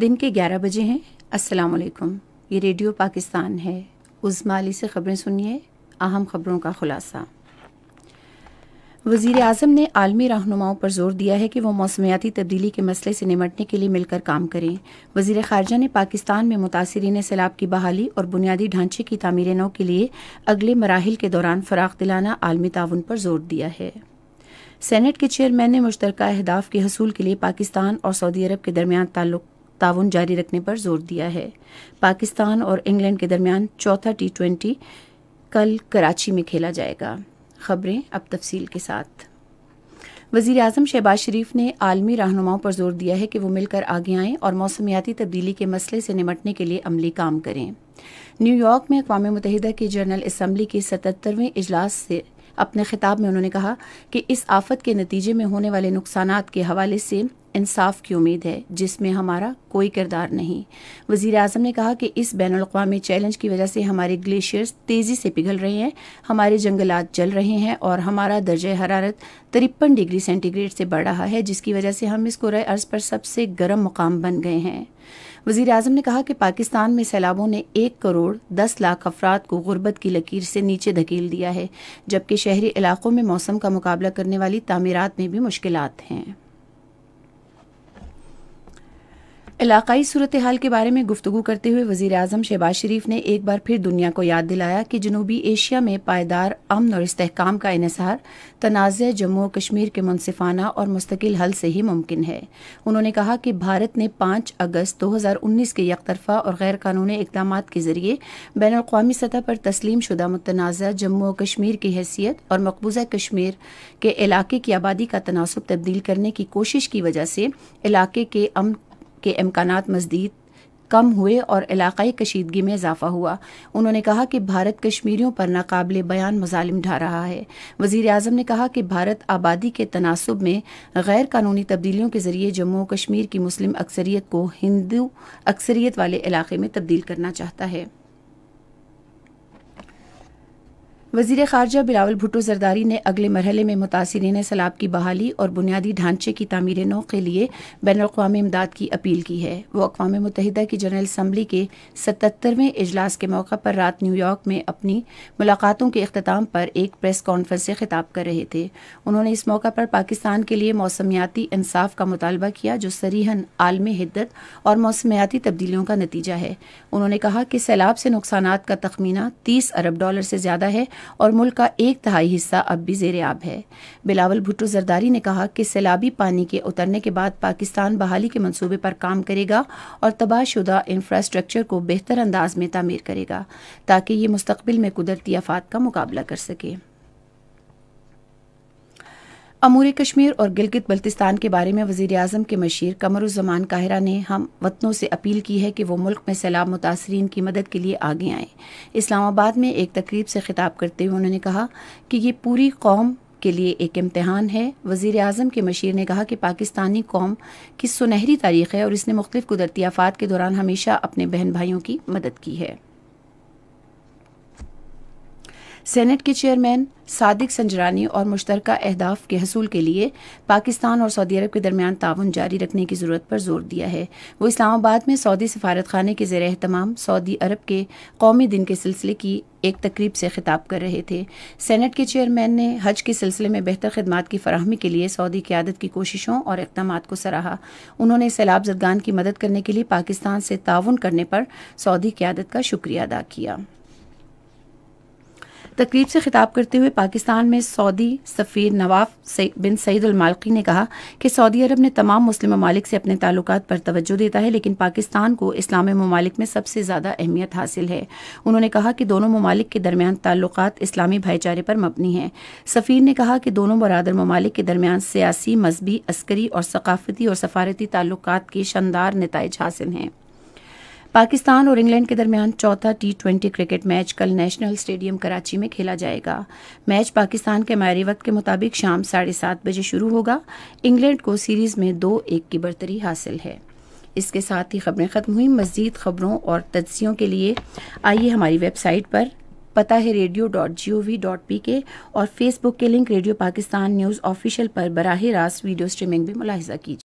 दिन के 11 बजे हैं अस्सलाम वालेकुम ये रेडियो पाकिस्तान है उस माली से ख़बरें सुनिए अहम ख़बरों का खुलासा वज़ी अजम ने आलमी रहनुमाओं पर जोर दिया है कि वह मौसमियाती तब्दीली के मसले से निमटने के लिए मिलकर काम करें वजीर खारजा ने पाकिस्तान में मुतासरीन सैलाब की बहाली और बुनियादी ढांचे की तमीर नौ के लिए अगले मराहल के दौरान फ़राग दिलाना आलमी ताउन पर जोर दिया है सैनेट के चेयरमैन ने मुश्तरक अहदाफ के हसूल के लिए पाकिस्तान और सऊदी अरब के दरमियान ताल्लुक ताउन जारी रखने पर जोर दिया है पाकिस्तान और इंग्लैंड के दरमियान चौथा टी ट्वेंटी कल कराची में खेला जाएगा खबरें अब तफसील के साथ वजीर अजम शहबाज शरीफ ने आलमी रहनुमाओं पर जोर दिया है कि वो मिलकर आगे आएं और मौसमियाती तब्दीली के मसले से निमटने के लिए अमली काम करें न्यूयॉर्क में अकवा मुतहदा की जनरल इसम्बली के सतहत्तरवें इजलास से अपने खिताब में उन्होंने कहा कि इस आफत के नतीजे में होने वाले नुकसान के हवाले से इंसाफ की उम्मीद है जिसमें हमारा कोई किरदार नहीं वजीर अजम ने कहा कि इस बैन अवी चैलेंज की वजह से हमारे ग्लेशियर्स तेज़ी से पिघल रहे हैं हमारे जंगलात जल रहे हैं और हमारा दर्ज हरारत तिरपन डिग्री सेंटीग्रेड से बढ़ रहा है जिसकी वजह से हम इस कुर अर्ज़ पर सबसे गर्म मुकाम बन गए हैं वजीर अजम ने कहा कि पाकिस्तान में सैलाबों ने एक करोड़ दस लाख अफराद को गुर्बत की लकीर से नीचे धकेल दिया है जबकि शहरी इलाकों में मौसम का मुकाबला करने वाली तमीरत में भी मुश्किल हैं इलाकई सूरत हाल के बारे में गुफ्तु करते हुए वज़ी अजम शहबाज शरीफ ने एक बार फिर दुनिया को याद दिलाया कि जनूबी एशिया में पायदार अमन और इस्तेकाम का इसार तनाज़ जम्मू और कश्मीर के मुनफाना और मुस्तकिल हल से ही मुमकिन है उन्होंने कहा कि भारत ने पाँच अगस्त दो हज़ार उन्नीस के यकतरफा और गैर कानूनी इकदाम के ज़रिए बैन अवी सतह पर तस्लीम शुदा मुतनाज़ जम्मू और कश्मीर की हैसियत और मकबूजा कश्मीर के इलाके की आबादी का तनासब तब्दील करने की कोशिश की वजह से इलाके के अमन के इम्कान मजदीद कम हुए और इलाकई कशीदगी में इजाफा हुआ उन्होंने कहा कि भारत कश्मीरियों पर नाकबिल बयान मजालिम ढा रहा है वजीर अजम ने कहा कि भारत आबादी के तनासब में गैर कानूनी तब्दीलियों के जरिए जम्मू और कश्मीर की मुस्लिम अक्सरियत को हिंदू अक्सरियत वाले इलाके में तब्दील करना चाहता है वजीर खारजा बिलावल भुटो जरदारी ने अगले मरहले में मुतासरीन सैलाब की बहाली और बुनियादी ढांचे की तमीर नौ के लिए बैन अवी इमदाद की अपील की है वो अकवा मुतहदा की जनरल असम्बली के सतरवें अजलास के मौका पर रात न्यूयॉर्क में अपनी मुलाकातों के अख्ताम पर एक प्रेस कॉन्फ्रेंस से खिताब कर रहे थे उन्होंने इस मौका पर पाकिस्तान के लिए मौसमियाती इंसाफ का मुतालबा किया जो सरीहन आलमी हिद्दत और मौसमियाती तब्दीलियों का नतीजा है उन्होंने कहा कि सैलाब से नुकसान का तखमीना तीस अरब डॉलर से ज़्यादा है और मुल्क का एक तिहाई हिस्सा अब भी जेर आब है बिलावल भुट्टो जरदारी ने कहा कि सैलाबी पानी के उतरने के बाद पाकिस्तान बहाली के मनसूबे पर काम करेगा और तबाहशुदा इंफ्रास्ट्रक्चर को बेहतर अंदाज में तामीर करेगा ताकि ये मुस्तबिल में कुदरती आफात का मुकाबला कर सके अमूर कश्मीर और गिलगित बल्तिस्तान के बारे में वजीर अजम के मशीर कमरुजमान काहिरा ने हम वतनों से अपील की है कि वो मुल्क में सैलाब मुतासरीन की मदद के लिए आगे आएँ इस्लामाबाद में एक तकरीब से खिताब करते हुए उन्होंने कहा कि ये पूरी कौम के लिए एक इम्तहान है वज़ी अजम के मशीर ने कहा कि पाकिस्तानी कौम की सुनहरी तारीख है और इसने मुख्तलिफ कुदरती आफात के दौरान हमेशा अपने बहन भाइयों की मदद की है सेनेट के चेयरमैन सादिक संजरानी और मुश्तर अहदाफ के हसूल के लिए पाकिस्तान और सऊदी अरब के दरमियान ताउन जारी रखने की ज़रूरत पर जोर दिया है वो इस्लामाबाद में सऊदी सफारत खाने के जेर अहतमाम सऊदी अरब के कौमी दिन के सिलसिले की एक तकरीब से खिताब कर रहे थे सेनेट के चेयरमैन ने हज के सिलसिले में बेहतर खदमात की फरहमी के लिए सऊदी क्यादत की कोशिशों और इकदाम को सराहा उन्होंने सैलाब जदगान की मदद करने के लिए पाकिस्तान से ताउन करने पर सऊदी क्यादत का शुक्रिया अदा किया तकरीब से खिताब करते हुए पाकिस्तान में सऊदी सफ़ीर नवाब बिन सईद ने कहा कि सऊदी अरब ने तमाम मुस्लिम ममालिक से अपने ताल्लुक पर तोज्जो देता है लेकिन पाकिस्तान को इस्लामी ममालिक में सबसे ज़्यादा अहमियत हासिल है उन्होंने कहा कि दोनों ममालिक के दरमियान ताल्लुक इस्लामी भाईचारे पर मबनी हैं सफ़ीर ने कहा कि दोनों बरदर ममालिक के दरमियान सियासी मजहबी अस्करी और सकाफती और सफारती ताल्लुक के शानदार नतज हासिल हैं पाकिस्तान और इंग्लैंड के दरमियान चौथा टी ट्वेंटी क्रिकेट मैच कल नेशनल स्टेडियम कराची में खेला जाएगा मैच पाकिस्तान के मायरी वक्त के मुताबिक शाम साढ़े सात बजे शुरू होगा इंग्लैंड को सीरीज में दो एक की बढ़तरी हासिल है इसके साथ ही खबरें ख़त्म हुई मज़ीद खबरों और तजियों के लिए आइए हमारी वेबसाइट पर पता है radio dot G O V dot P K और फेसबुक के link radio Pakistan news official पर बरह रास्त वीडियो स्ट्रीमिंग भी मुलाजा कीजिए